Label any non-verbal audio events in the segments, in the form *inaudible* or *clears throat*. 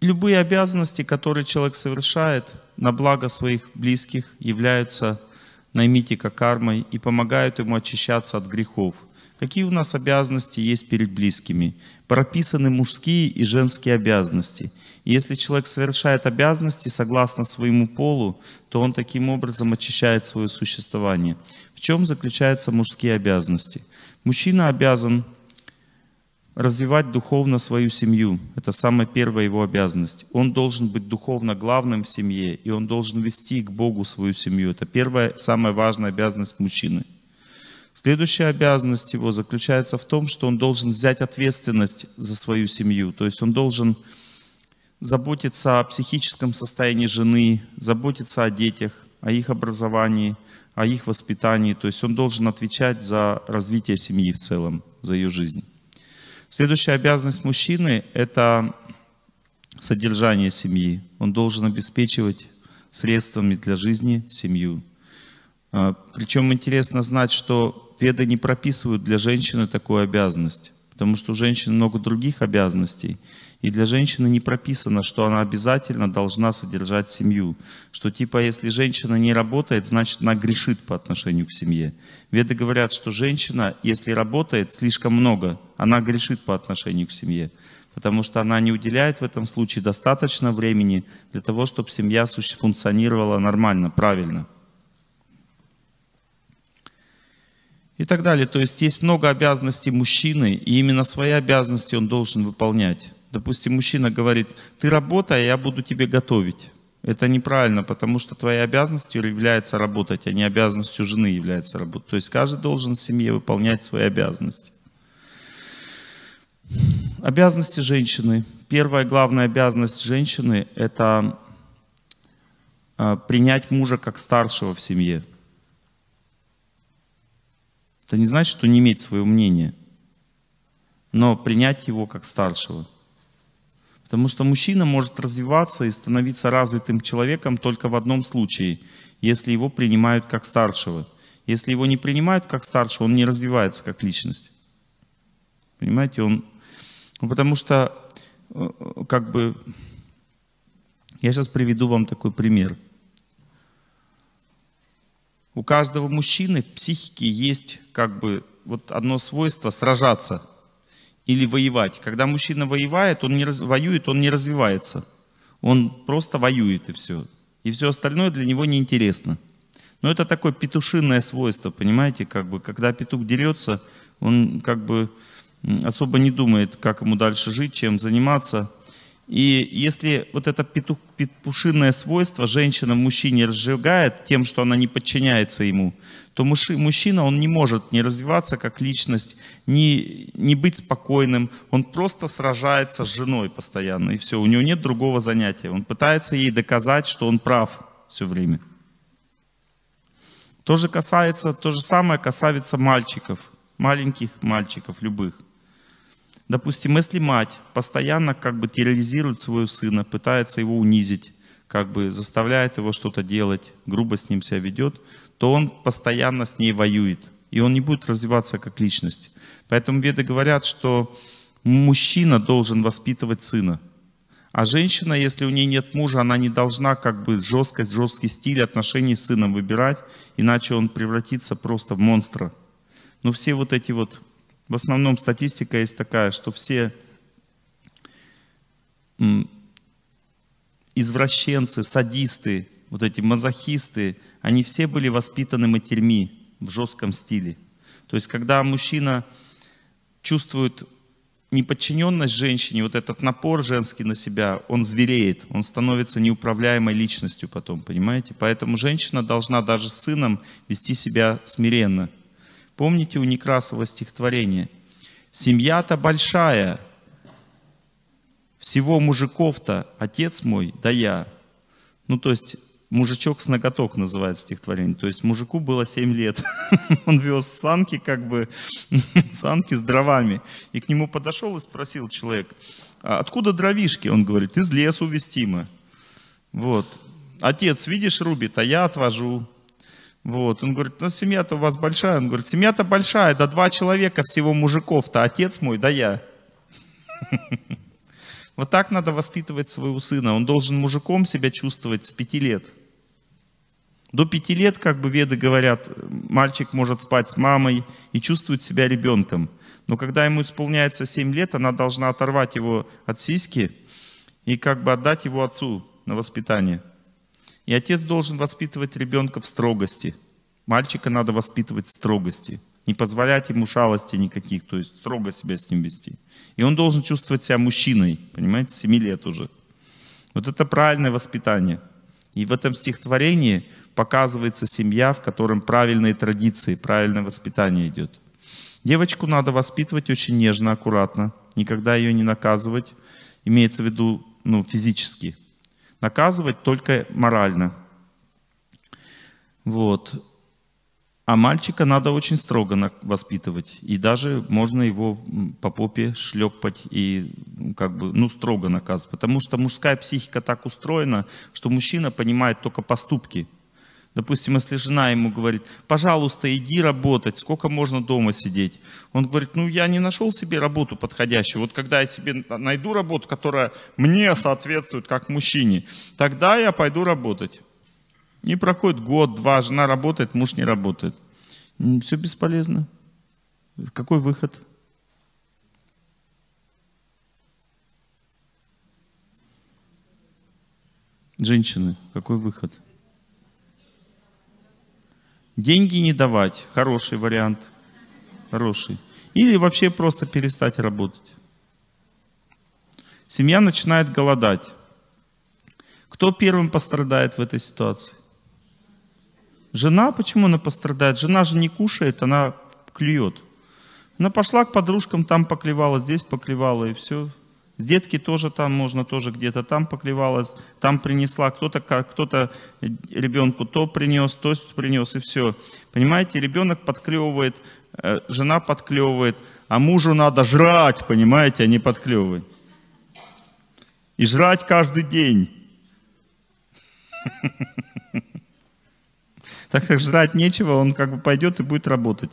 любые обязанности, которые человек совершает на благо своих близких, являются наймитика кармой и помогают ему очищаться от грехов. Какие у нас обязанности есть перед близкими? Прописаны мужские и женские обязанности. если человек совершает обязанности согласно своему полу, то он таким образом очищает свое существование. В чем заключаются мужские обязанности? Мужчина обязан развивать духовно свою семью. Это самая первая его обязанность. Он должен быть духовно главным в семье, и он должен вести к Богу свою семью. Это первая, самая важная обязанность мужчины. Следующая обязанность его заключается в том, что он должен взять ответственность за свою семью. То есть он должен заботиться о психическом состоянии жены, заботиться о детях, о их образовании, о их воспитании. То есть он должен отвечать за развитие семьи в целом, за ее жизнь. Следующая обязанность мужчины – это содержание семьи. Он должен обеспечивать средствами для жизни семью. А, Причем интересно знать, что веды не прописывают для женщины такую обязанность, потому что у женщин много других обязанностей – и для женщины не прописано, что она обязательно должна содержать семью. Что типа, если женщина не работает, значит она грешит по отношению к семье. Веды говорят, что женщина, если работает слишком много, она грешит по отношению к семье. Потому что она не уделяет в этом случае достаточно времени для того, чтобы семья функционировала нормально, правильно. и так далее. То есть есть много обязанностей мужчины, и именно свои обязанности он должен выполнять. Допустим, мужчина говорит, ты работай, а я буду тебе готовить. Это неправильно, потому что твоей обязанностью является работать, а не обязанностью жены является работать. То есть каждый должен в семье выполнять свои обязанности. Обязанности женщины. Первая главная обязанность женщины – это а, принять мужа как старшего в семье. Это не значит, что не иметь своего мнения, но принять его как старшего – Потому что мужчина может развиваться и становиться развитым человеком только в одном случае, если его принимают как старшего. Если его не принимают как старшего, он не развивается как личность. Понимаете, он... Ну, потому что, э, э, как бы... Я сейчас приведу вам такой пример. У каждого мужчины в психике есть как бы вот одно свойство сражаться – или воевать. Когда мужчина воевает, он не раз, воюет, он не развивается. Он просто воюет и все. И все остальное для него неинтересно. Но это такое петушиное свойство, понимаете, как бы, когда петух дерется, он как бы особо не думает, как ему дальше жить, чем заниматься. И если вот это петух, петушиное свойство женщина в мужчине разжигает тем, что она не подчиняется ему, то мужчина, он не может не развиваться как личность, не, не быть спокойным. Он просто сражается с женой постоянно, и все, у него нет другого занятия. Он пытается ей доказать, что он прав все время. То же, касается, то же самое касается мальчиков, маленьких мальчиков, любых. Допустим, если мать постоянно как бы терроризирует своего сына, пытается его унизить, как бы заставляет его что-то делать, грубо с ним себя ведет, то он постоянно с ней воюет, и он не будет развиваться как личность. Поэтому веды говорят, что мужчина должен воспитывать сына. А женщина, если у нее нет мужа, она не должна как бы жесткость, жесткий стиль отношений с сыном выбирать, иначе он превратится просто в монстра. Но ну, все вот эти вот в основном статистика есть такая, что все извращенцы, садисты, вот эти мазохисты, они все были воспитаны матерьми в жестком стиле. То есть, когда мужчина чувствует неподчиненность женщине, вот этот напор женский на себя, он звереет, он становится неуправляемой личностью потом, понимаете? Поэтому женщина должна даже с сыном вести себя смиренно – Помните у Некрасова стихотворение? «Семья-то большая, всего мужиков-то отец мой, да я». Ну, то есть «Мужичок с ноготок» называется стихотворение. То есть мужику было семь лет. *laughs* Он вез санки, как бы, *laughs* санки с дровами. И к нему подошел и спросил человек, «А откуда дровишки? Он говорит, из лесу вестимо. Вот. Отец, видишь, рубит, а я отвожу. Вот, он говорит, ну семья-то у вас большая. Он говорит, семья-то большая, да два человека всего мужиков-то, отец мой, да я. *laughs* Вот так надо воспитывать своего сына. Он должен мужиком себя чувствовать с пяти лет. До пяти лет, как бы веды говорят, мальчик может спать с мамой и чувствует себя ребенком. Но когда ему исполняется семь лет, она должна оторвать его от сиськи и как бы отдать его отцу на воспитание. И отец должен воспитывать ребенка в строгости. Мальчика надо воспитывать в строгости. Не позволять ему шалости никаких, то есть строго себя с ним вести. И он должен чувствовать себя мужчиной, понимаете, 7 лет уже. Вот это правильное воспитание. И в этом стихотворении показывается семья, в котором правильные традиции, правильное воспитание идет. Девочку надо воспитывать очень нежно, аккуратно, никогда ее не наказывать, имеется в виду ну, физически, Наказывать только морально. Вот. А мальчика надо очень строго воспитывать. И даже можно его по попе шлепать и ну, как бы, ну, строго наказывать. Потому что мужская психика так устроена, что мужчина понимает только поступки – Допустим, если жена ему говорит, пожалуйста, иди работать, сколько можно дома сидеть? Он говорит, ну я не нашел себе работу подходящую. Вот когда я себе найду работу, которая мне соответствует как мужчине, тогда я пойду работать. И проходит год, два, жена работает, муж не работает. Все бесполезно. Какой выход? Женщины, какой выход? Деньги не давать. Хороший вариант. Хороший. Или вообще просто перестать работать. Семья начинает голодать. Кто первым пострадает в этой ситуации? Жена, почему она пострадает? Жена же не кушает, она клюет. Она пошла к подружкам, там поклевала, здесь поклевала, и все, Детки тоже там, можно тоже где-то там поклевалась, там принесла, кто-то кто э, ребенку то принес, то принес, и все. Понимаете, ребенок подклевывает, э, жена подклевывает, а мужу надо жрать, понимаете, а не подклевывать. И жрать каждый день. *laughs* Так как жрать нечего, он как бы пойдет и будет работать.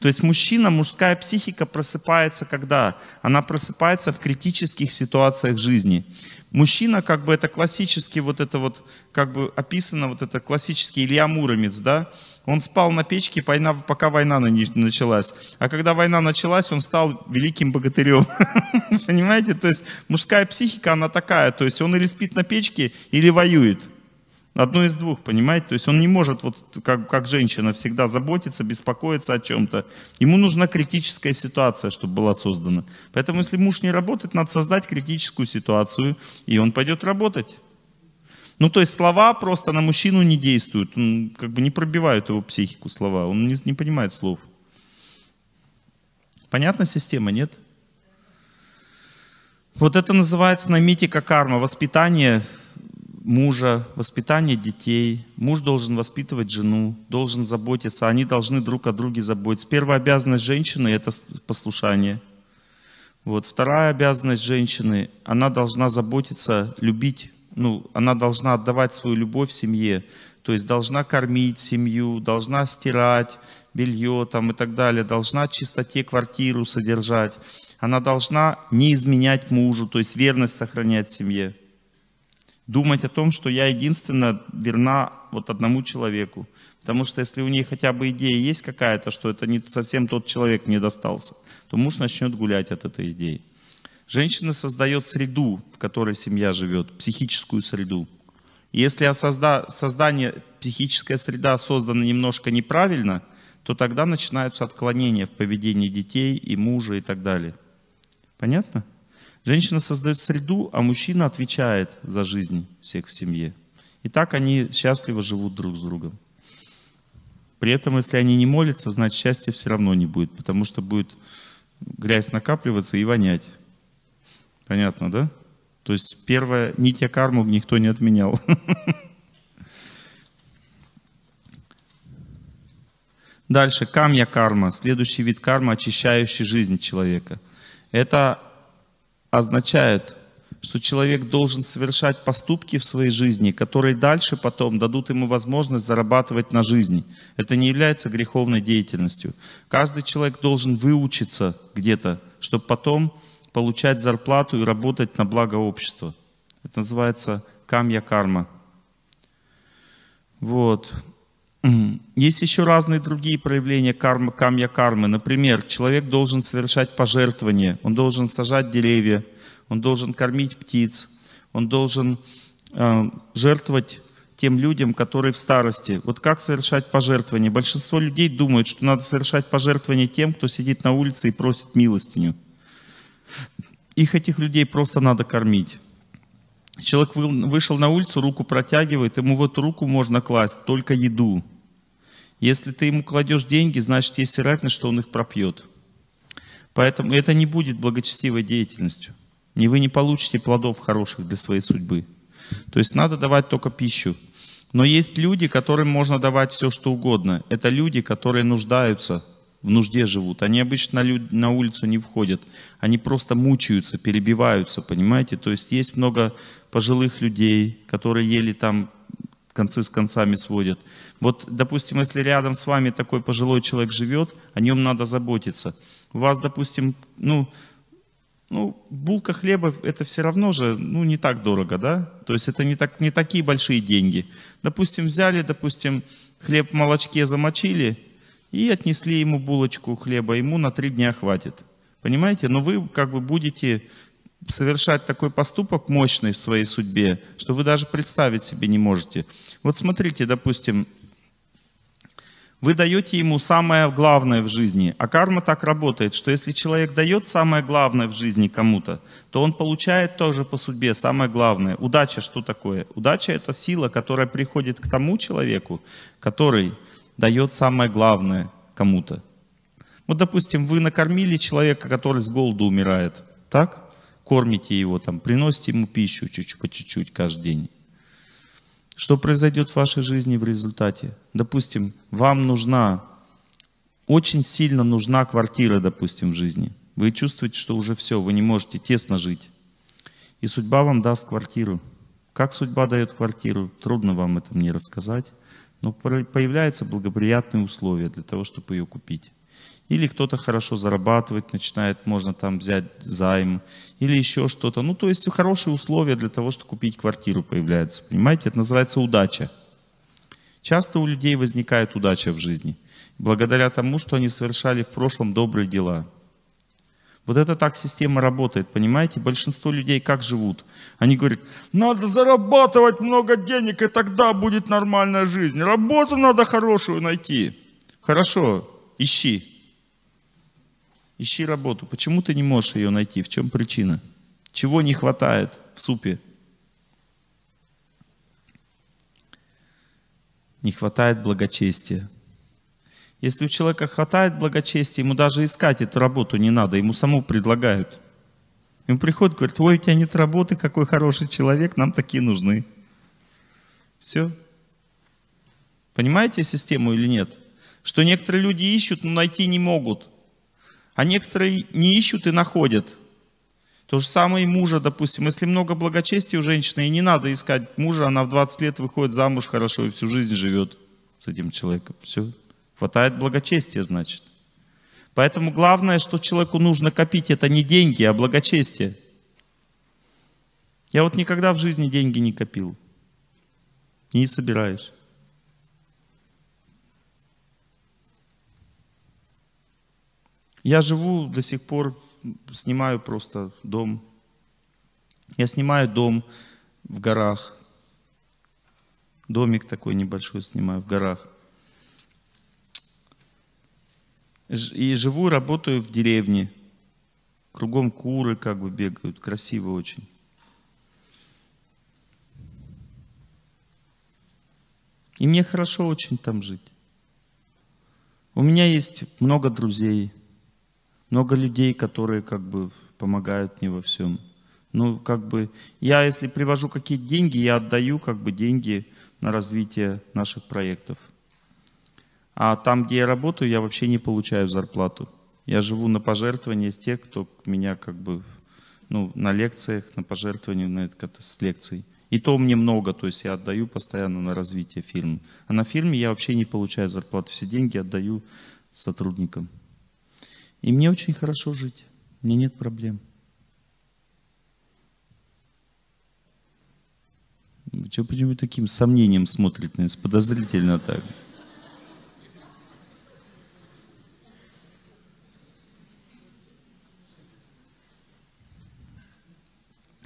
То есть мужчина, мужская психика просыпается когда? Она просыпается в критических ситуациях жизни. Мужчина, как бы это классический вот это вот, как бы описано, вот это классический Илья Муромец, да? Он спал на печке, пока война началась. А когда война началась, он стал великим богатырем. *laughs* Понимаете? То есть мужская психика, она такая. То есть он или спит на печке, или воюет. Одно из двух, понимаете? То есть он не может, вот как, как женщина, всегда заботиться, беспокоиться о чем-то. Ему нужна критическая ситуация, чтобы была создана. Поэтому если муж не работает, надо создать критическую ситуацию, и он пойдет работать. Ну, то есть слова просто на мужчину не действуют, он, как бы не пробивают его психику слова, он не, не понимает слов. Понятна система, нет? Вот это называется на митика карма, воспитание мужа, воспитание детей. Муж должен воспитывать жену, должен заботиться, они должны друг о друге заботиться. Первая обязанность женщины – это послушание. Вот. Вторая обязанность женщины – она должна заботиться, любить, ну, она должна отдавать свою любовь семье. То есть должна кормить семью, должна стирать белье там, и так далее, должна чистоте квартиру содержать. Она должна не изменять мужу, то есть верность сохранять семье думать о том, что я единственно верна вот одному человеку. Потому что если у нее хотя бы идея есть какая-то, что это не совсем тот человек мне достался, то муж начнет гулять от этой идеи. Женщина создает среду, в которой семья живет, психическую среду. И если созда... создание, психическая среда создана немножко неправильно, то тогда начинаются отклонения в поведении детей и мужа и так далее. Понятно? Женщина создает среду, а мужчина отвечает за жизнь всех в семье. И так они счастливо живут друг с другом. При этом, если они не молятся, значит счастья все равно не будет, потому что будет грязь накапливаться и вонять. Понятно, да? То есть первое, нитья карму никто не отменял. *laughs* Дальше, камья карма, следующий вид кармы, очищающий жизнь человека. Это означают, что человек должен совершать поступки в своей жизни, которые дальше потом дадут ему возможность зарабатывать на жизнь. Это не является греховной деятельностью. Каждый человек должен выучиться где-то, чтобы потом получать зарплату и работать на благо общества. Это называется камья карма. Вот. Есть еще разные другие проявления кармы, камья кармы. Например, человек должен совершать пожертвования, он должен сажать деревья, он должен кормить птиц, он должен э, жертвовать тем людям, которые в старости. Вот как совершать пожертвования? Большинство людей думают, что надо совершать пожертвования тем, кто сидит на улице и просит милостиню. Их этих людей просто надо кормить. Человек вышел на улицу, руку протягивает, ему в эту руку можно класть только еду. Если ты ему кладешь деньги, значит, есть вероятность, что он их пропьет. Поэтому это не будет благочестивой деятельностью. И вы не получите плодов хороших для своей судьбы. То есть надо давать только пищу. Но есть люди, которым можно давать все, что угодно. Это люди, которые нуждаются в нужде живут. Они обычно люд... на улицу не входят. Они просто мучаются, перебиваются, понимаете? То есть есть много пожилых людей, которые еле там концы с концами сводят. Вот, допустим, если рядом с вами такой пожилой человек живет, о нем надо заботиться. У вас, допустим, ну, ну, булка хлеба, это все равно же, ну, не так дорого, да? То есть это не, так, не такие большие деньги. Допустим, взяли, допустим, хлеб в молочке замочили, и отнесли ему булочку хлеба, ему на три дня хватит. Понимаете? Но вы как бы будете совершать такой поступок мощный в своей судьбе, что вы даже представить себе не можете. Вот смотрите, допустим, вы даете ему самое главное в жизни, а карма так работает, что если человек дает самое главное в жизни кому-то, то он получает тоже по судьбе самое главное. Удача что такое? Удача это сила, которая приходит к тому человеку, который дает самое главное кому-то. Вот, допустим, вы накормили человека, который с голоду умирает, так? Кормите его, там, приносите ему пищу чуть-чуть, по чуть-чуть каждый день. Что произойдет в вашей жизни в результате? Допустим, вам нужна, очень сильно нужна квартира, допустим, в жизни. Вы чувствуете, что уже все, вы не можете тесно жить. И судьба вам даст квартиру. Как судьба дает квартиру, трудно вам это мне рассказать но появляются благоприятные условия для того, чтобы ее купить. Или кто-то хорошо зарабатывает, начинает, можно там взять займ, или еще что-то. Ну, то есть хорошие условия для того, чтобы купить квартиру появляются. Понимаете, это называется удача. Часто у людей возникает удача в жизни, благодаря тому, что они совершали в прошлом добрые дела – вот это так система работает, понимаете? Большинство людей как живут? Они говорят, надо зарабатывать много денег, и тогда будет нормальная жизнь. Работу надо хорошую найти. Хорошо, ищи. Ищи работу. Почему ты не можешь ее найти? В чем причина? Чего не хватает в супе? Не хватает благочестия. Если у человека хватает благочестия, ему даже искать эту работу не надо, ему саму предлагают. Ему приходит, говорит, ой, у тебя нет работы, какой хороший человек, нам такие нужны. Все. Понимаете систему или нет? Что некоторые люди ищут, но найти не могут. А некоторые не ищут и находят. То же самое и мужа, допустим. Если много благочестия у женщины, и не надо искать мужа, она в 20 лет выходит замуж хорошо и всю жизнь живет с этим человеком. Все. Хватает благочестия, значит. Поэтому главное, что человеку нужно копить, это не деньги, а благочестие. Я вот никогда в жизни деньги не копил. И не собираюсь. Я живу до сих пор, снимаю просто дом. Я снимаю дом в горах. Домик такой небольшой снимаю в горах. И живу, работаю в деревне. Кругом куры как бы бегают, красиво очень. И мне хорошо очень там жить. У меня есть много друзей, много людей, которые как бы помогают мне во всем. Ну, как бы, я если привожу какие-то деньги, я отдаю как бы деньги на развитие наших проектов. А там, где я работаю, я вообще не получаю зарплату. Я живу на пожертвования с тех, кто меня как бы, ну, на лекциях, на пожертвования, на ну, это с лекцией. И то мне много, то есть я отдаю постоянно на развитие фильма. А на фильме я вообще не получаю зарплату, все деньги отдаю сотрудникам. И мне очень хорошо жить, мне нет проблем. Чего что почему таким сомнением смотрит на нас, подозрительно так?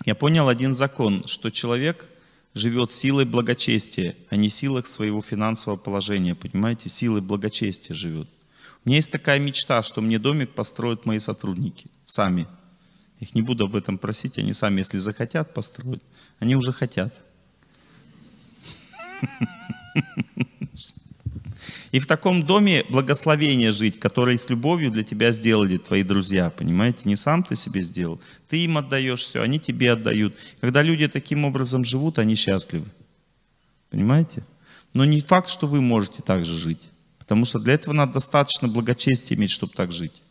я понял один закон, что человек живет силой благочестия, а не силах своего финансового положения, понимаете, силой благочестия живет. У меня есть такая мечта, что мне домик построят мои сотрудники сами. Их не буду об этом просить, они сами, если захотят, построить. Они уже хотят. *laughs* И в таком доме благословение жить, которое с любовью для тебя сделали твои друзья, понимаете? Не сам ты себе сделал, ты им отдаешь все, они тебе отдают. Когда люди таким образом живут, они счастливы. Понимаете? Но не факт, что вы можете так же жить. Потому что для этого надо достаточно благочестия иметь, чтобы так жить.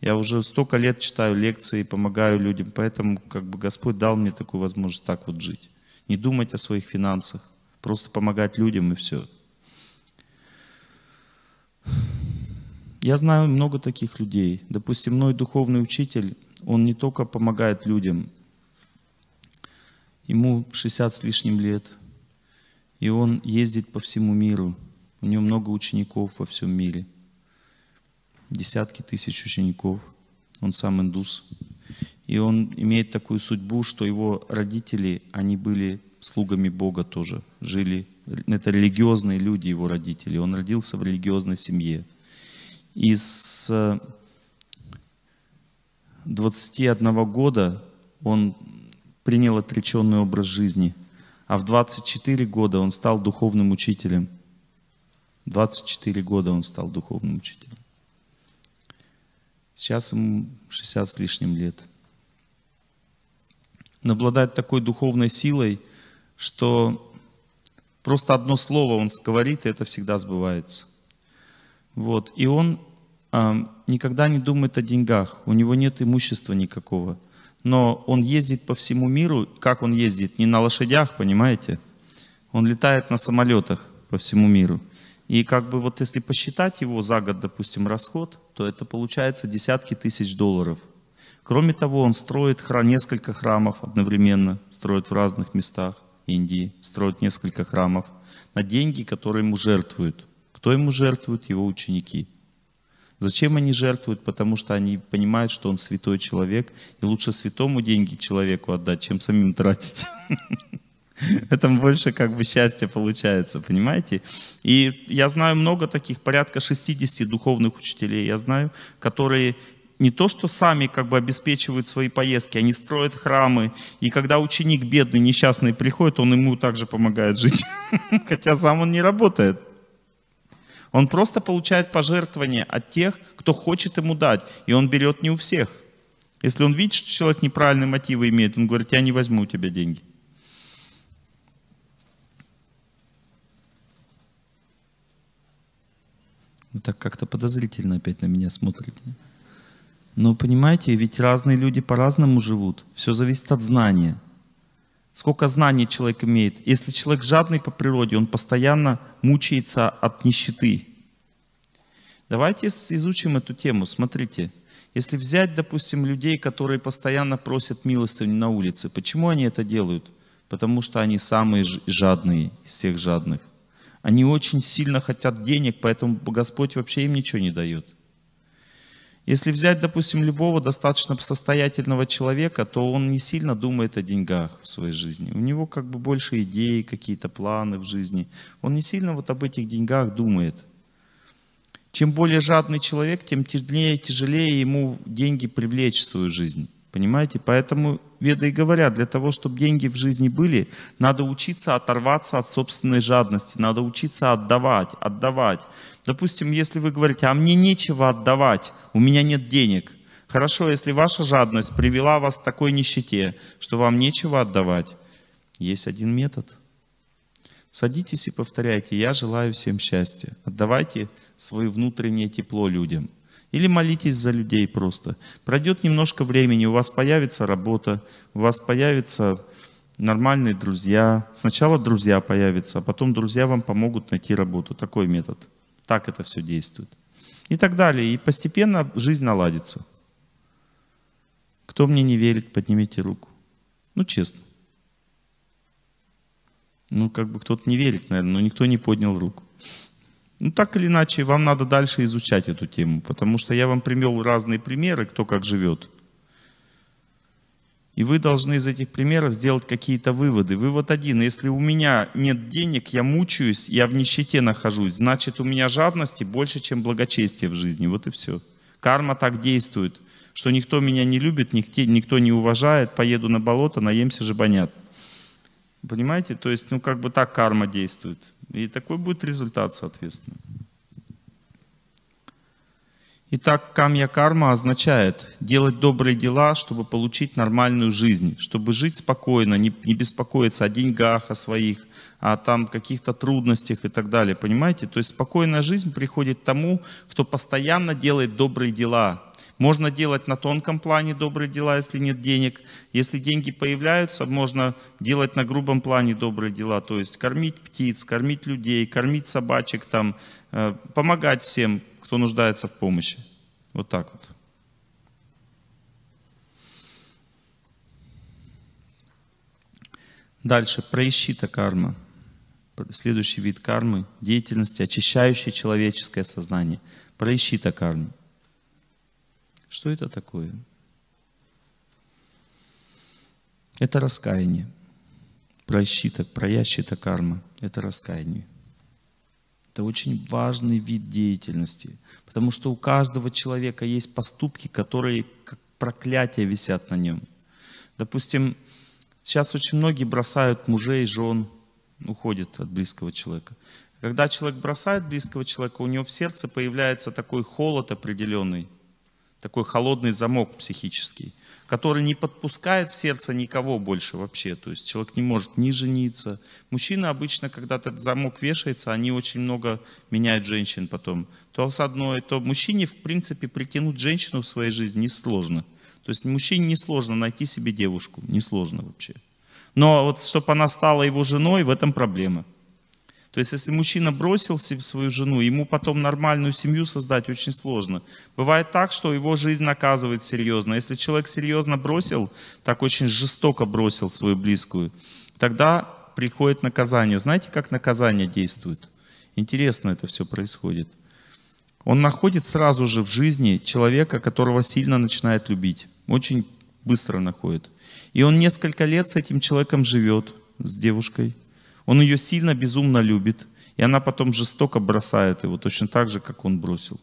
Я уже столько лет читаю лекции, помогаю людям, поэтому как бы Господь дал мне такую возможность так вот жить. Не думать о своих финансах, просто помогать людям и все. Я знаю много таких людей. Допустим, мой духовный учитель, он не только помогает людям, ему 60 с лишним лет, и он ездит по всему миру. У него много учеников во всем мире. Десятки тысяч учеников. Он сам индус. И он имеет такую судьбу, что его родители, они были слугами Бога тоже, жили это религиозные люди, его родители. Он родился в религиозной семье. И с 21 года он принял отреченный образ жизни, а в 24 года он стал духовным учителем. 24 года он стал духовным учителем. Сейчас ему 60 с лишним лет. Но обладает такой духовной силой, что Просто одно слово он говорит, и это всегда сбывается. Вот. И он э, никогда не думает о деньгах, у него нет имущества никакого. Но он ездит по всему миру, как он ездит? Не на лошадях, понимаете? Он летает на самолетах по всему миру. И как бы вот если посчитать его за год, допустим, расход, то это получается десятки тысяч долларов. Кроме того, он строит храм, несколько храмов одновременно, строит в разных местах. Индии, строят несколько храмов на деньги, которые ему жертвуют. Кто ему жертвует? Его ученики. Зачем они жертвуют? Потому что они понимают, что он святой человек, и лучше святому деньги человеку отдать, чем самим тратить. *laughs* Это больше как бы счастья получается, понимаете? И я знаю много таких, порядка 60 духовных учителей, я знаю, которые не то, что сами как бы обеспечивают свои поездки, они строят храмы. И когда ученик бедный, несчастный приходит, он ему также помогает жить. *laughs* Хотя сам он не работает. Он просто получает пожертвования от тех, кто хочет ему дать. И он берет не у всех. Если он видит, что человек неправильные мотивы имеет, он говорит, я не возьму у тебя деньги. Вы ну так как-то подозрительно опять на меня смотрите. Но понимаете, ведь разные люди по-разному живут. Все зависит от знания. Сколько знаний человек имеет? Если человек жадный по природе, он постоянно мучается от нищеты. Давайте изучим эту тему. Смотрите, если взять, допустим, людей, которые постоянно просят милостыню на улице, почему они это делают? Потому что они самые жадные из всех жадных. Они очень сильно хотят денег, поэтому Господь вообще им ничего не дает. Если взять, допустим, любого достаточно состоятельного человека, то он не сильно думает о деньгах в своей жизни. У него как бы больше идей, какие-то планы в жизни. Он не сильно вот об этих деньгах думает. Чем более жадный человек, тем тяжелее, тяжелее ему деньги привлечь в свою жизнь. Понимаете? Поэтому веды и говорят, для того, чтобы деньги в жизни были, надо учиться оторваться от собственной жадности, надо учиться отдавать, отдавать. Допустим, если вы говорите, а мне нечего отдавать, у меня нет денег. Хорошо, если ваша жадность привела вас к такой нищете, что вам нечего отдавать, есть один метод. Садитесь и повторяйте, я желаю всем счастья. Отдавайте свое внутреннее тепло людям. Или молитесь за людей просто. Пройдет немножко времени, у вас появится работа, у вас появятся нормальные друзья. Сначала друзья появятся, а потом друзья вам помогут найти работу. Такой метод. Так это все действует. И так далее. И постепенно жизнь наладится. Кто мне не верит, поднимите руку. Ну, честно. Ну, как бы кто-то не верит, наверное, но никто не поднял руку. Ну, так или иначе, вам надо дальше изучать эту тему, потому что я вам привел разные примеры, кто как живет. И вы должны из этих примеров сделать какие-то выводы. Вывод один. Если у меня нет денег, я мучаюсь, я в нищете нахожусь, значит, у меня жадности больше, чем благочестие в жизни. Вот и все. Карма так действует, что никто меня не любит, никто не уважает, поеду на болото, наемся же понятно. Понимаете? То есть, ну, как бы так карма действует. И такой будет результат, соответственно. Итак, камья карма означает делать добрые дела, чтобы получить нормальную жизнь, чтобы жить спокойно, не, беспокоиться о деньгах, о своих, о там каких-то трудностях и так далее, понимаете? То есть спокойная жизнь приходит тому, кто постоянно делает добрые дела, можно делать на тонком плане добрые дела, если нет денег. Если деньги появляются, можно делать на грубом плане добрые дела. То есть кормить птиц, кормить людей, кормить собачек, там, э, помогать всем, кто нуждается в помощи. Вот так вот. Дальше, проищита карма. Следующий вид кармы, деятельности, очищающее человеческое сознание. Проищита карма. Что это такое? Это раскаяние. Просчиток, проящита карма – это раскаяние. Это очень важный вид деятельности, потому что у каждого человека есть поступки, которые как проклятие висят на нем. Допустим, сейчас очень многие бросают мужей, жен, уходят от близкого человека. Когда человек бросает близкого человека, у него в сердце появляется такой холод определенный – такой холодный замок психический, который не подпускает в сердце никого больше вообще. То есть человек не может ни жениться. Мужчины обычно, когда этот замок вешается, они очень много меняют женщин потом. То с одной, то мужчине, в принципе, притянуть женщину в своей жизни несложно. То есть мужчине несложно найти себе девушку, несложно вообще. Но вот чтобы она стала его женой, в этом проблема. То есть, если мужчина бросил свою жену, ему потом нормальную семью создать очень сложно. Бывает так, что его жизнь наказывает серьезно. Если человек серьезно бросил, так очень жестоко бросил свою близкую, тогда приходит наказание. Знаете, как наказание действует? Интересно это все происходит. Он находит сразу же в жизни человека, которого сильно начинает любить. Очень быстро находит. И он несколько лет с этим человеком живет, с девушкой. Он ее сильно, безумно любит, и она потом жестоко бросает его, точно так же, как он бросил.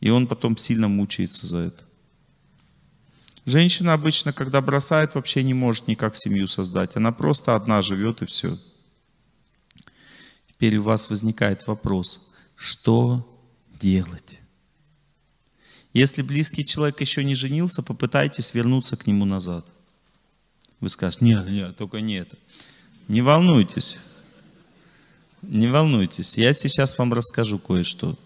И он потом сильно мучается за это. Женщина обычно, когда бросает, вообще не может никак семью создать. Она просто одна живет и все. Теперь у вас возникает вопрос, что делать? Если близкий человек еще не женился, попытайтесь вернуться к нему назад. Вы скажете, нет, нет, только нет. Не волнуйтесь, не волнуйтесь, я сейчас вам расскажу кое-что.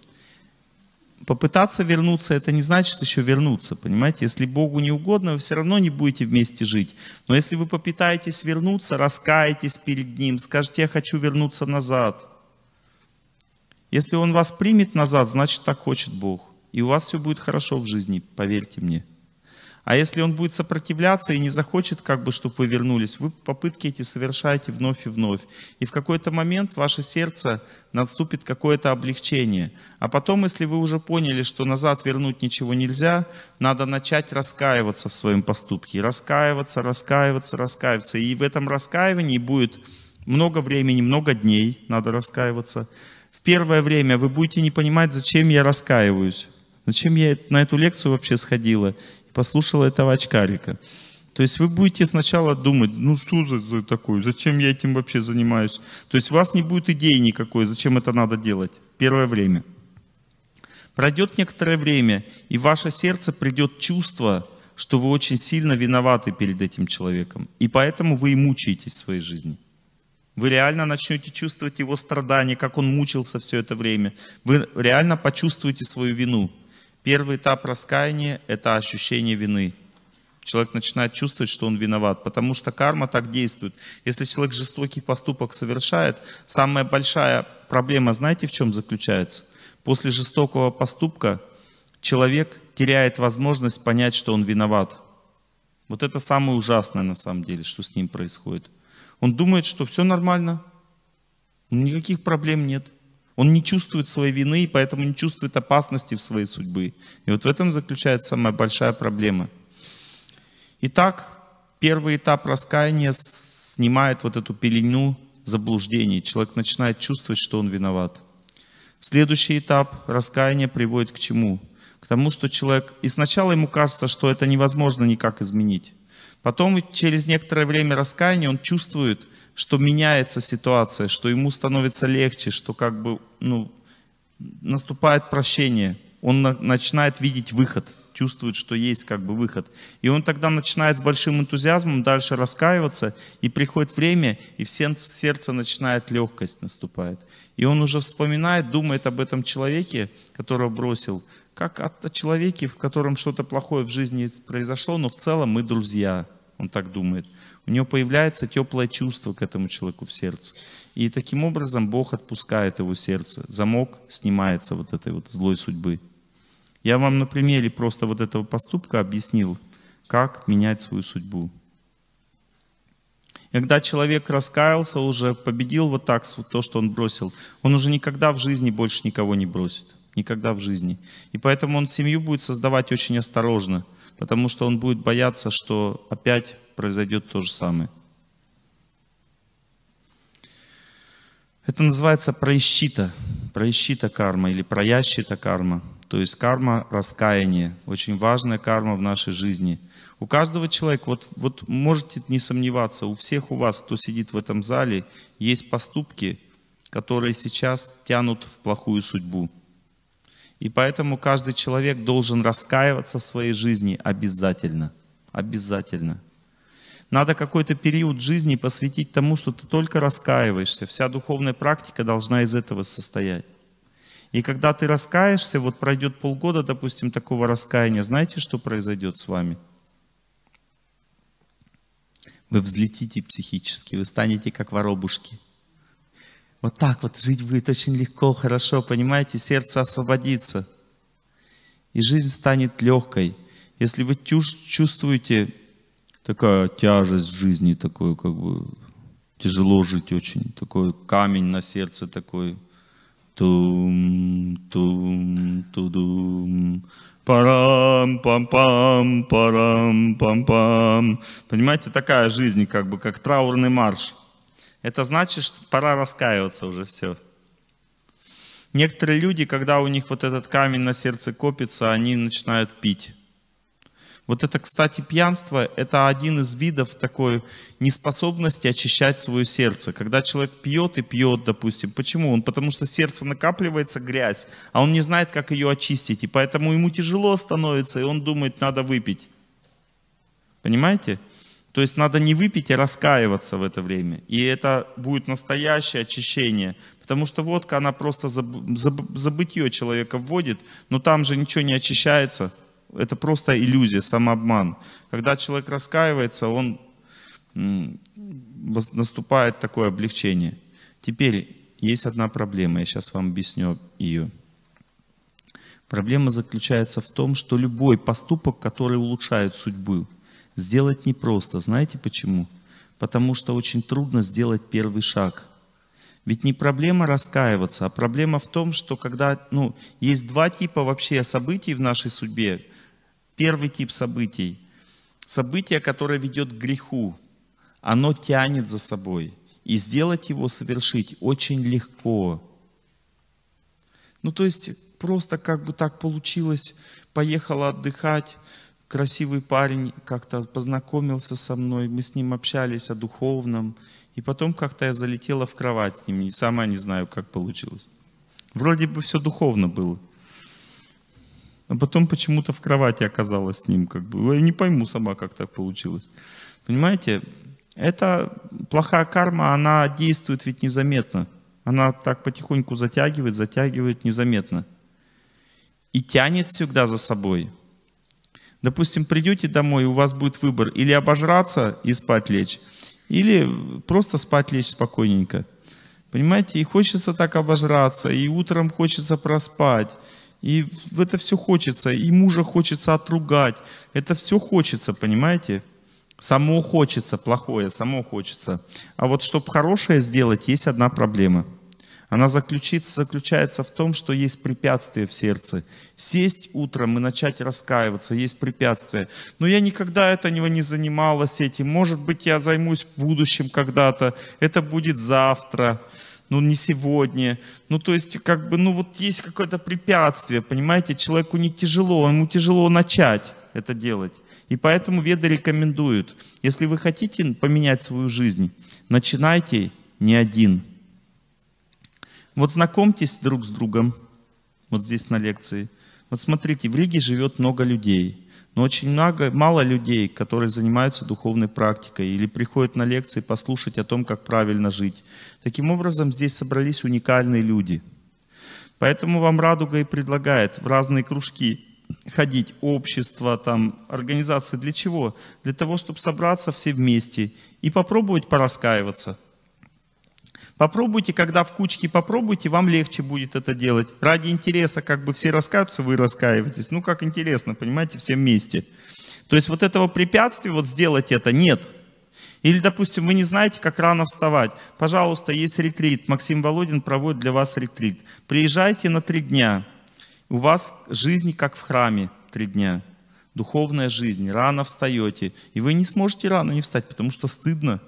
Попытаться вернуться, это не значит еще вернуться, понимаете? Если Богу не угодно, вы все равно не будете вместе жить. Но если вы попытаетесь вернуться, раскаетесь перед Ним, скажете, я хочу вернуться назад. Если Он вас примет назад, значит так хочет Бог. И у вас все будет хорошо в жизни, поверьте мне. А если он будет сопротивляться и не захочет, как бы, чтобы вы вернулись, вы попытки эти совершаете вновь и вновь. И в какой-то момент ваше сердце наступит какое-то облегчение. А потом, если вы уже поняли, что назад вернуть ничего нельзя, надо начать раскаиваться в своем поступке. Раскаиваться, раскаиваться, раскаиваться. И в этом раскаивании будет много времени, много дней надо раскаиваться. В первое время вы будете не понимать, зачем я раскаиваюсь. Зачем я на эту лекцию вообще сходила? послушал этого очкарика. То есть вы будете сначала думать, ну что за, за такое, зачем я этим вообще занимаюсь. То есть у вас не будет идеи никакой, зачем это надо делать. Первое время. Пройдет некоторое время, и в ваше сердце придет чувство, что вы очень сильно виноваты перед этим человеком. И поэтому вы и мучаетесь в своей жизни. Вы реально начнете чувствовать его страдания, как он мучился все это время. Вы реально почувствуете свою вину. Первый этап раскаяния – это ощущение вины. Человек начинает чувствовать, что он виноват, потому что карма так действует. Если человек жестокий поступок совершает, самая большая проблема, знаете, в чем заключается? После жестокого поступка человек теряет возможность понять, что он виноват. Вот это самое ужасное на самом деле, что с ним происходит. Он думает, что все нормально, никаких проблем нет. Он не чувствует своей вины и поэтому не чувствует опасности в своей судьбе. И вот в этом заключается самая большая проблема. Итак, первый этап раскаяния снимает вот эту пелену заблуждений. Человек начинает чувствовать, что он виноват. Следующий этап раскаяния приводит к чему? К тому, что человек... И сначала ему кажется, что это невозможно никак изменить. Потом через некоторое время раскаяния он чувствует, что меняется ситуация, что ему становится легче, что как бы ну, наступает прощение. Он на, начинает видеть выход, чувствует, что есть как бы выход. И он тогда начинает с большим энтузиазмом дальше раскаиваться, и приходит время, и в сердце начинает легкость наступает. И он уже вспоминает, думает об этом человеке, которого бросил, как о человеке, в котором что-то плохое в жизни произошло, но в целом мы друзья, он так думает у него появляется теплое чувство к этому человеку в сердце. И таким образом Бог отпускает его сердце. Замок снимается вот этой вот злой судьбы. Я вам на примере просто вот этого поступка объяснил, как менять свою судьбу. И Когда человек раскаялся уже, победил вот так то, что он бросил, он уже никогда в жизни больше никого не бросит. Никогда в жизни. И поэтому он семью будет создавать очень осторожно – потому что он будет бояться, что опять произойдет то же самое. Это называется проищита, проищита карма или проящита карма. То есть карма раскаяния, очень важная карма в нашей жизни. У каждого человека, вот, вот можете не сомневаться, у всех у вас, кто сидит в этом зале, есть поступки, которые сейчас тянут в плохую судьбу. И поэтому каждый человек должен раскаиваться в своей жизни обязательно. Обязательно. Надо какой-то период жизни посвятить тому, что ты только раскаиваешься. Вся духовная практика должна из этого состоять. И когда ты раскаешься, вот пройдет полгода, допустим, такого раскаяния, знаете, что произойдет с вами? Вы взлетите психически, вы станете как воробушки. Вот так вот жить будет очень легко, хорошо, понимаете, сердце освободится. И жизнь станет легкой. Если вы чувствуете такая тяжесть в жизни, такое как бы тяжело жить очень, такой камень на сердце такой, тум, тум, тудум, парам, пам, пам, парам, пам, пам. Понимаете, такая жизнь, как бы, как траурный марш – это значит, что пора раскаиваться уже все. Некоторые люди, когда у них вот этот камень на сердце копится, они начинают пить. Вот это, кстати, пьянство, это один из видов такой неспособности очищать свое сердце. Когда человек пьет и пьет, допустим. Почему? Он потому что сердце накапливается грязь, а он не знает, как ее очистить. И поэтому ему тяжело становится, и он думает, надо выпить. Понимаете? То есть надо не выпить, а раскаиваться в это время. И это будет настоящее очищение. Потому что водка, она просто забытье человека вводит, но там же ничего не очищается. Это просто иллюзия, самообман. Когда человек раскаивается, он наступает такое облегчение. Теперь есть одна проблема, я сейчас вам объясню ее. Проблема заключается в том, что любой поступок, который улучшает судьбу, сделать непросто. Знаете почему? Потому что очень трудно сделать первый шаг. Ведь не проблема раскаиваться, а проблема в том, что когда, ну, есть два типа вообще событий в нашей судьбе. Первый тип событий – событие, которое ведет к греху. Оно тянет за собой. И сделать его, совершить очень легко. Ну, то есть, просто как бы так получилось, поехала отдыхать, красивый парень как-то познакомился со мной, мы с ним общались о духовном, и потом как-то я залетела в кровать с ним, и сама не знаю, как получилось. Вроде бы все духовно было. А потом почему-то в кровати оказалась с ним. Как бы. Я не пойму сама, как так получилось. Понимаете, эта плохая карма, она действует ведь незаметно. Она так потихоньку затягивает, затягивает незаметно. И тянет всегда за собой – Допустим, придете домой, и у вас будет выбор или обожраться и спать лечь, или просто спать лечь спокойненько. Понимаете, и хочется так обожраться, и утром хочется проспать, и в это все хочется, и мужа хочется отругать. Это все хочется, понимаете? Само хочется плохое, само хочется. А вот чтобы хорошее сделать, есть одна проблема – она заключится, заключается в том, что есть препятствие в сердце. Сесть утром и начать раскаиваться, есть препятствие. Но я никогда этого не занималась этим. Может быть, я займусь в будущем когда-то. Это будет завтра ну не сегодня. Ну то есть как бы, ну вот есть какое-то препятствие, понимаете, человеку не тяжело, ему тяжело начать это делать. И поэтому веды рекомендуют, если вы хотите поменять свою жизнь, начинайте не один. Вот знакомьтесь друг с другом, вот здесь на лекции. Вот смотрите, в Риге живет много людей, но очень много, мало людей, которые занимаются духовной практикой или приходят на лекции послушать о том, как правильно жить. Таким образом, здесь собрались уникальные люди. Поэтому вам радуга и предлагает в разные кружки ходить, общество, там, организации. Для чего? Для того, чтобы собраться все вместе и попробовать пораскаиваться – Попробуйте, когда в кучке попробуйте, вам легче будет это делать. Ради интереса как бы все раскаются, вы раскаиваетесь. Ну как интересно, понимаете, все вместе. То есть вот этого препятствия вот сделать это нет. Или, допустим, вы не знаете, как рано вставать. Пожалуйста, есть ретрит. Максим Володин проводит для вас ретрит. Приезжайте на три дня. У вас жизнь как в храме три дня. Духовная жизнь. Рано встаете. И вы не сможете рано не встать, потому что стыдно.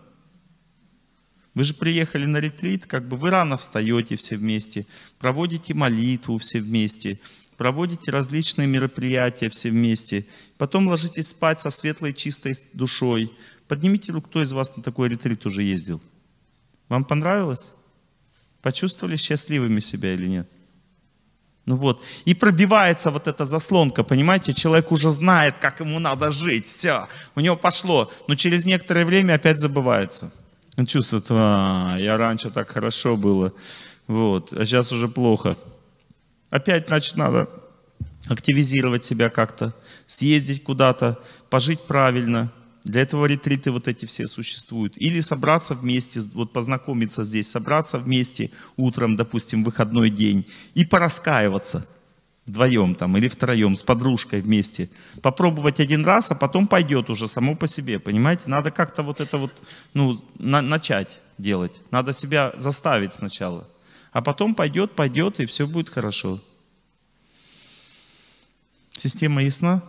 Вы же приехали на ретрит, как бы вы рано встаете все вместе, проводите молитву все вместе, проводите различные мероприятия все вместе, потом ложитесь спать со светлой чистой душой. Поднимите руку, кто из вас на такой ретрит уже ездил? Вам понравилось? Почувствовали счастливыми себя или нет? Ну вот, и пробивается вот эта заслонка, понимаете, человек уже знает, как ему надо жить, все, у него пошло, но через некоторое время опять забывается. Ну, Чувствует, а, я раньше так хорошо было, вот, а сейчас уже плохо. Опять, значит, надо активизировать себя как-то, съездить куда-то, пожить правильно. Для этого ретриты вот эти все существуют. Или собраться вместе, вот познакомиться здесь, собраться вместе утром, допустим, выходной день, и пораскаиваться – вдвоем там или втроем, с подружкой вместе. Попробовать один раз, а потом пойдет уже само по себе, понимаете? Надо как-то вот это вот, ну, на, начать делать. Надо себя заставить сначала. А потом пойдет, пойдет, и все будет хорошо. Система ясна?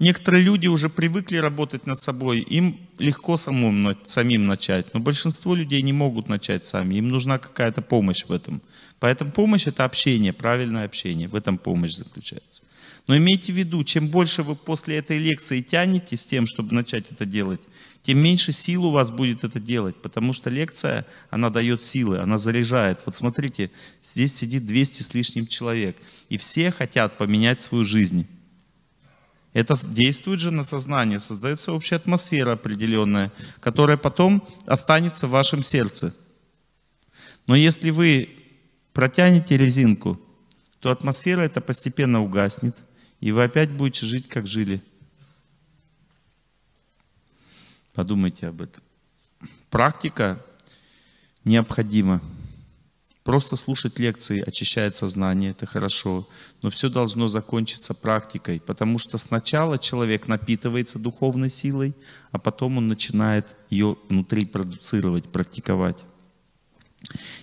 Некоторые люди уже привыкли работать над собой, им легко самим, самим начать, но большинство людей не могут начать сами, им нужна какая-то помощь в этом. Поэтому помощь – это общение, правильное общение, в этом помощь заключается. Но имейте в виду, чем больше вы после этой лекции тянете с тем, чтобы начать это делать, тем меньше сил у вас будет это делать, потому что лекция, она дает силы, она заряжает. Вот смотрите, здесь сидит 200 с лишним человек, и все хотят поменять свою жизнь. Это действует же на сознание, создается общая атмосфера определенная, которая потом останется в вашем сердце. Но если вы протянете резинку, то атмосфера это постепенно угаснет, и вы опять будете жить, как жили. Подумайте об этом. Практика необходима. Просто слушать лекции очищает сознание, это хорошо, но все должно закончиться практикой, потому что сначала человек напитывается духовной силой, а потом он начинает ее внутри продуцировать, практиковать.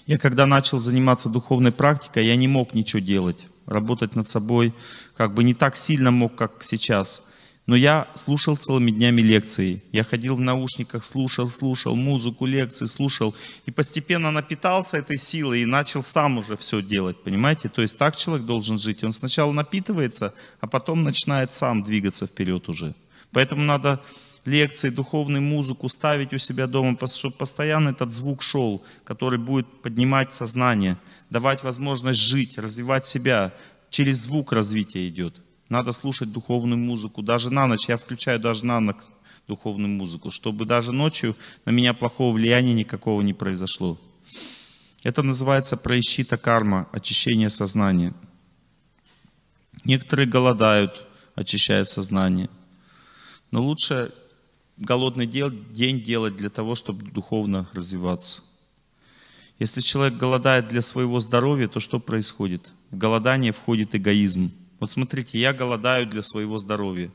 Я когда начал заниматься духовной практикой, я не мог ничего делать, работать над собой, как бы не так сильно мог, как сейчас – но я слушал целыми днями лекции. Я ходил в наушниках, слушал, слушал музыку, лекции, слушал. И постепенно напитался этой силой и начал сам уже все делать, понимаете? То есть так человек должен жить. Он сначала напитывается, а потом начинает сам двигаться вперед уже. Поэтому надо лекции, духовную музыку ставить у себя дома, чтобы постоянно этот звук шел, который будет поднимать сознание, давать возможность жить, развивать себя. Через звук развитие идет. Надо слушать духовную музыку. Даже на ночь, я включаю даже на ночь духовную музыку, чтобы даже ночью на меня плохого влияния никакого не произошло. Это называется проищита карма, очищение сознания. Некоторые голодают, очищая сознание. Но лучше голодный дел, день делать для того, чтобы духовно развиваться. Если человек голодает для своего здоровья, то что происходит? В голодание входит эгоизм – вот смотрите, я голодаю для своего здоровья.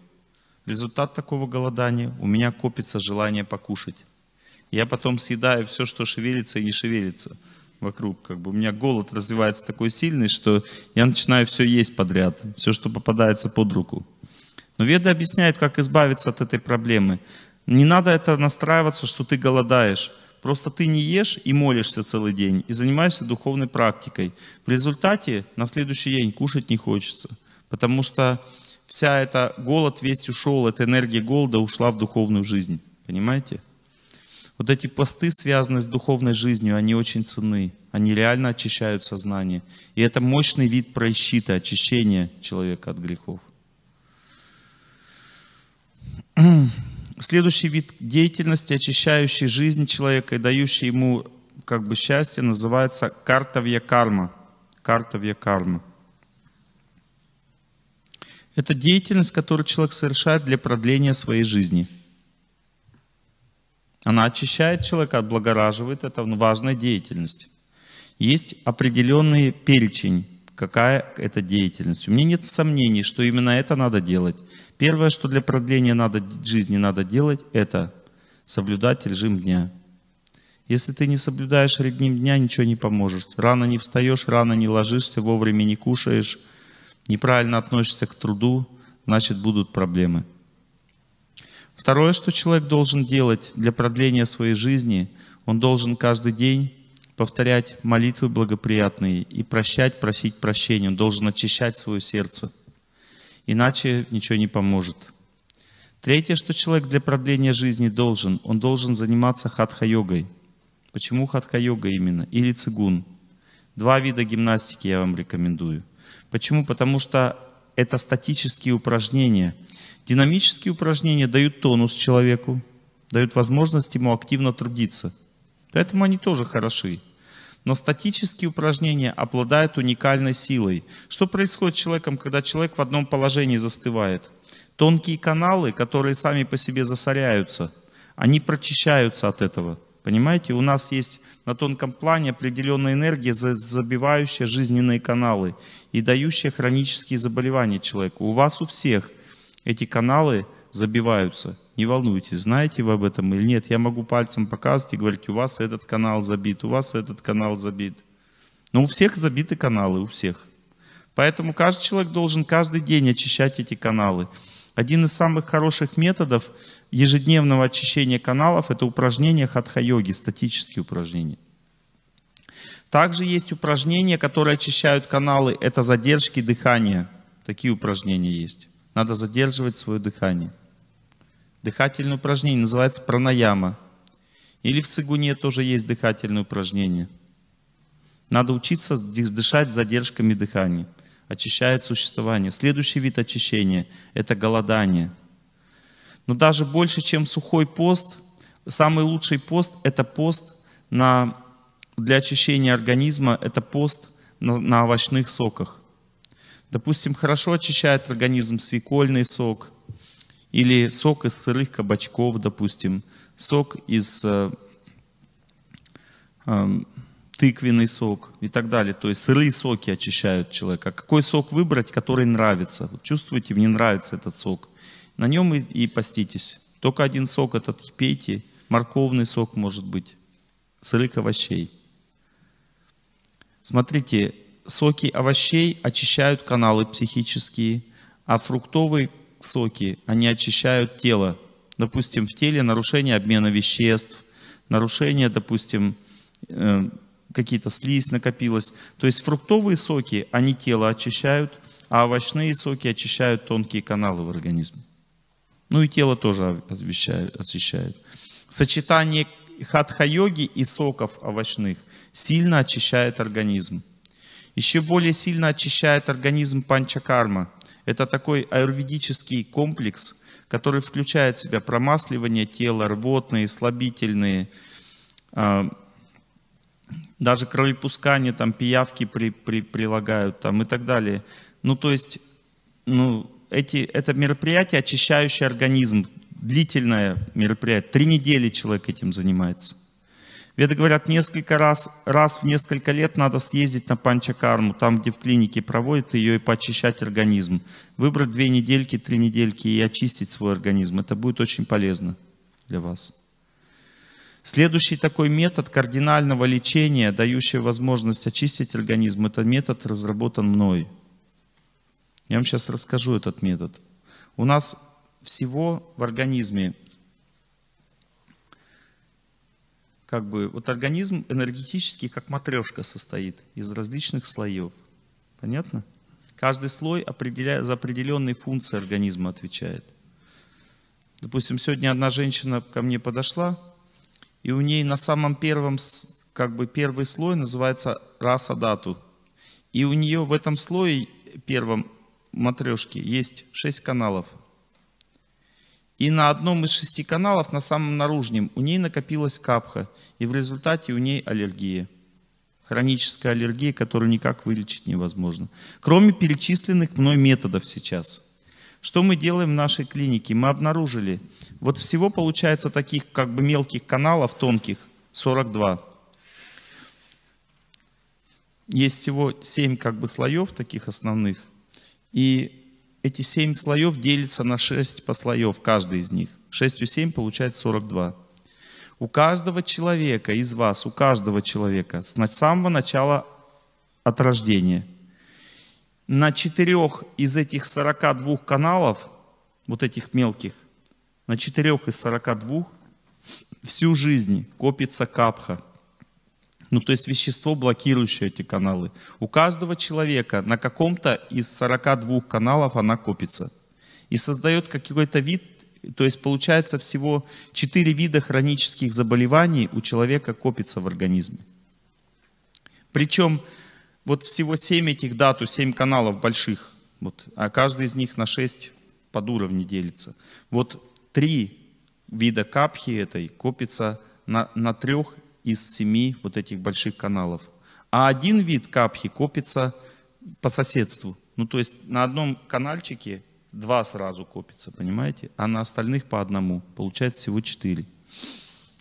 Результат такого голодания – у меня копится желание покушать. Я потом съедаю все, что шевелится и не шевелится вокруг. Как бы у меня голод развивается такой сильный, что я начинаю все есть подряд, все, что попадается под руку. Но веды объясняют, как избавиться от этой проблемы. Не надо это настраиваться, что ты голодаешь. Просто ты не ешь и молишься целый день, и занимаешься духовной практикой. В результате на следующий день кушать не хочется – Потому что вся эта голод весь ушел, эта энергия голода ушла в духовную жизнь. Понимаете? Вот эти посты, связанные с духовной жизнью, они очень ценны. Они реально очищают сознание. И это мощный вид прощита, очищения человека от грехов. *clears throat* Следующий вид деятельности, очищающий жизнь человека и дающий ему как бы счастье, называется картовья карма. Картовья карма. Это деятельность, которую человек совершает для продления своей жизни. Она очищает человека, отблагораживает. Это важная деятельность. Есть определенный перечень, какая это деятельность. У меня нет сомнений, что именно это надо делать. Первое, что для продления надо, жизни надо делать, это соблюдать режим дня. Если ты не соблюдаешь режим дня, ничего не поможешь. Рано не встаешь, рано не ложишься, вовремя не кушаешь – неправильно относишься к труду, значит будут проблемы. Второе, что человек должен делать для продления своей жизни, он должен каждый день повторять молитвы благоприятные и прощать, просить прощения. Он должен очищать свое сердце. Иначе ничего не поможет. Третье, что человек для продления жизни должен, он должен заниматься хатха-йогой. Почему хатха-йога именно? Или цигун. Два вида гимнастики я вам рекомендую. Почему? Потому что это статические упражнения. Динамические упражнения дают тонус человеку, дают возможность ему активно трудиться. Поэтому они тоже хороши. Но статические упражнения обладают уникальной силой. Что происходит с человеком, когда человек в одном положении застывает? Тонкие каналы, которые сами по себе засоряются, они прочищаются от этого. Понимаете, у нас есть на тонком плане определенная энергия, забивающая жизненные каналы и дающая хронические заболевания человеку. У вас у всех эти каналы забиваются. Не волнуйтесь, знаете вы об этом или нет. Я могу пальцем показывать и говорить, у вас этот канал забит, у вас этот канал забит. Но у всех забиты каналы, у всех. Поэтому каждый человек должен каждый день очищать эти каналы. Один из самых хороших методов ежедневного очищения каналов – это упражнения хатха-йоги, статические упражнения. Также есть упражнения, которые очищают каналы. Это задержки дыхания. Такие упражнения есть. Надо задерживать свое дыхание. Дыхательное упражнение называется пранаяма. Или в цигуне тоже есть дыхательное упражнение. Надо учиться дышать задержками дыхания очищает существование. Следующий вид очищения – это голодание. Но даже больше, чем сухой пост, самый лучший пост – это пост на, для очищения организма, это пост на, на овощных соках. Допустим, хорошо очищает организм свекольный сок или сок из сырых кабачков, допустим, сок из э, э, тыквенный сок и так далее. То есть сырые соки очищают человека. Какой сок выбрать, который нравится? Вот чувствуете, мне нравится этот сок. На нем и, и поститесь. Только один сок этот пейте. Морковный сок может быть. Сырых овощей. Смотрите, соки овощей очищают каналы психические, а фруктовые соки, они очищают тело. Допустим, в теле нарушение обмена веществ, нарушение, допустим, э, какие-то слизь накопилась. То есть фруктовые соки, они тело очищают, а овощные соки очищают тонкие каналы в организме. Ну и тело тоже очищает. Сочетание хатха-йоги и соков овощных сильно очищает организм. Еще более сильно очищает организм панчакарма. Это такой аюрведический комплекс, который включает в себя промасливание тела, рвотные, слабительные, а, даже кровопускание, там пиявки при, при, прилагают там, и так далее. Ну, то есть, ну, эти, это мероприятие, очищающее организм, длительное мероприятие. Три недели человек этим занимается. Веды говорят, несколько раз, раз в несколько лет надо съездить на панчакарму, там, где в клинике проводят ее, и поочищать организм. Выбрать две недельки, три недельки и очистить свой организм. Это будет очень полезно для вас. Следующий такой метод кардинального лечения, дающий возможность очистить организм, это метод разработан мной. Я вам сейчас расскажу этот метод. У нас всего в организме, как бы, вот организм энергетически как матрешка состоит из различных слоев. Понятно? Каждый слой определя... за определенные функции организма отвечает. Допустим, сегодня одна женщина ко мне подошла, и у ней на самом первом, как бы первый слой называется раса дату. И у нее в этом слое первом матрешке есть шесть каналов. И на одном из шести каналов, на самом наружнем, у ней накопилась капха. И в результате у ней аллергия. Хроническая аллергия, которую никак вылечить невозможно. Кроме перечисленных мной методов сейчас – что мы делаем в нашей клинике? Мы обнаружили, вот всего получается таких как бы мелких каналов, тонких, 42. Есть всего 7 как бы слоев таких основных. И эти 7 слоев делятся на 6 послоев, каждый из них. 6 у 7 получается 42. У каждого человека из вас, у каждого человека с самого начала от рождения – на четырех из этих 42 каналов, вот этих мелких, на четырех из 42 всю жизнь копится капха. Ну, то есть вещество, блокирующее эти каналы. У каждого человека на каком-то из 42 каналов она копится. И создает какой-то вид, то есть получается всего 4 вида хронических заболеваний у человека копится в организме. Причем вот всего семь этих дату, семь каналов больших, вот, а каждый из них на шесть под уровни делится. Вот три вида капхи этой копится на, на трех из семи вот этих больших каналов. А один вид капхи копится по соседству. Ну, то есть на одном канальчике два сразу копится, понимаете? А на остальных по одному. Получается всего четыре.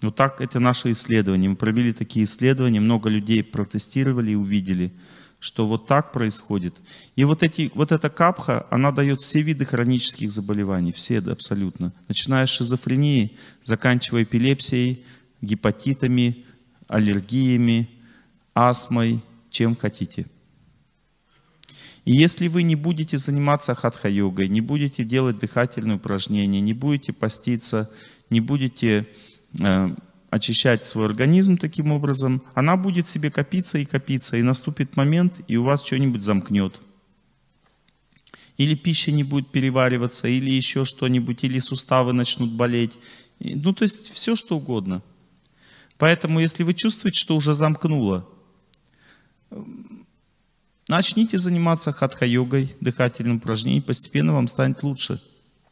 Вот так это наши исследования. Мы провели такие исследования, много людей протестировали и увидели – что вот так происходит. И вот, эти, вот эта капха, она дает все виды хронических заболеваний, все абсолютно. Начиная с шизофрении, заканчивая эпилепсией, гепатитами, аллергиями, астмой, чем хотите. И если вы не будете заниматься хатха-йогой, не будете делать дыхательные упражнения, не будете поститься, не будете э, очищать свой организм таким образом, она будет себе копиться и копиться, и наступит момент, и у вас что-нибудь замкнет. Или пища не будет перевариваться, или еще что-нибудь, или суставы начнут болеть. Ну, то есть все что угодно. Поэтому, если вы чувствуете, что уже замкнуло, начните заниматься хатха-йогой, дыхательным упражнением, постепенно вам станет лучше.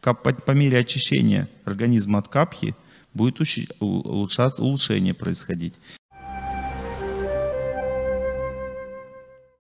По мере очищения организма от капхи – будет улучшаться, улучшение происходить.